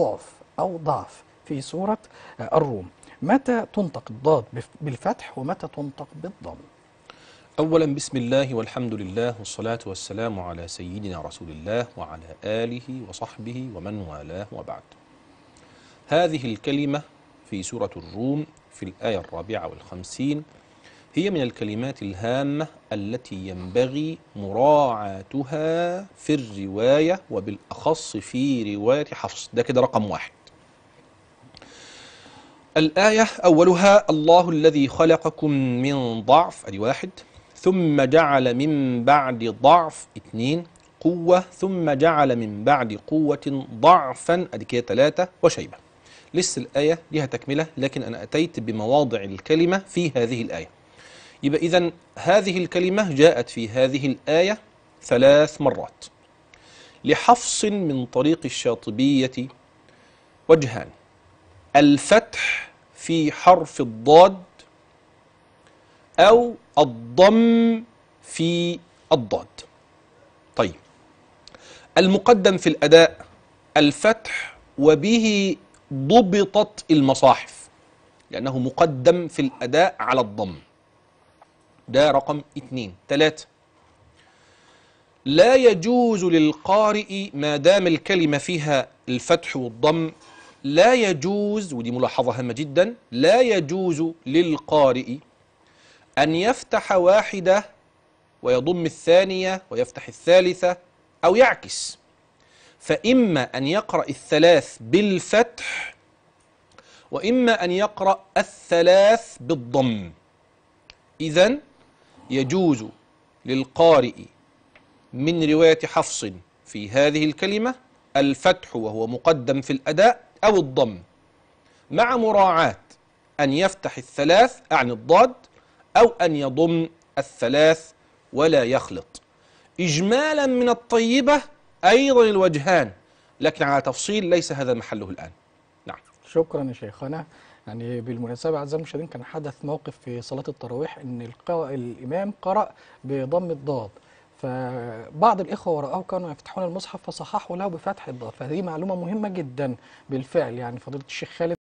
ضعف أو ضعف في سورة آه، الروم متى تنطق الضاد بالفتح ومتى تنطق بالضم أولا بسم الله والحمد لله والصلاة والسلام على سيدنا رسول الله وعلى آله وصحبه ومن والاه وبعد هذه الكلمة في سورة الروم في الآية الرابعة والخمسين هي من الكلمات الهامة التي ينبغي مراعاتها في الرواية وبالأخص في رواية حفص ده كده رقم واحد الآية أولها الله الذي خلقكم من ضعف أدي واحد ثم جعل من بعد ضعف اثنين قوة ثم جعل من بعد قوة ضعفا أدي كده ثلاثة وشيبة لسه الآية لها تكملة لكن أنا أتيت بمواضع الكلمة في هذه الآية يبقى إذا هذه الكلمة جاءت في هذه الآية ثلاث مرات لحفص من طريق الشاطبية وجهان الفتح في حرف الضاد أو الضم في الضاد طيب المقدم في الأداء الفتح وبه ضبطت المصاحف لأنه مقدم في الأداء على الضم ده رقم اثنين ثلاثة لا يجوز للقارئ ما دام الكلمة فيها الفتح والضم لا يجوز ودي ملاحظة هامة جدا لا يجوز للقارئ أن يفتح واحدة ويضم الثانية ويفتح الثالثة أو يعكس فإما أن يقرأ الثلاث بالفتح وإما أن يقرأ الثلاث بالضم إذن يجوز للقارئ من رواية حفص في هذه الكلمة الفتح وهو مقدم في الأداء أو الضم مع مراعاة أن يفتح الثلاث عن الضاد أو أن يضم الثلاث ولا يخلط إجمالا من الطيبة أيضا الوجهان لكن على تفصيل ليس هذا محله الآن نعم شكرا يا شيخنا يعني بالمناسبة أعزائي المشاهدين كان حدث موقف في صلاة التراويح إن الإمام قرأ بضم الضاد فبعض الإخوة وراءه كانوا يفتحون المصحف فصححوا له بفتح الضاد فهذه معلومة مهمة جدا بالفعل يعني فضيلة الشيخ خالد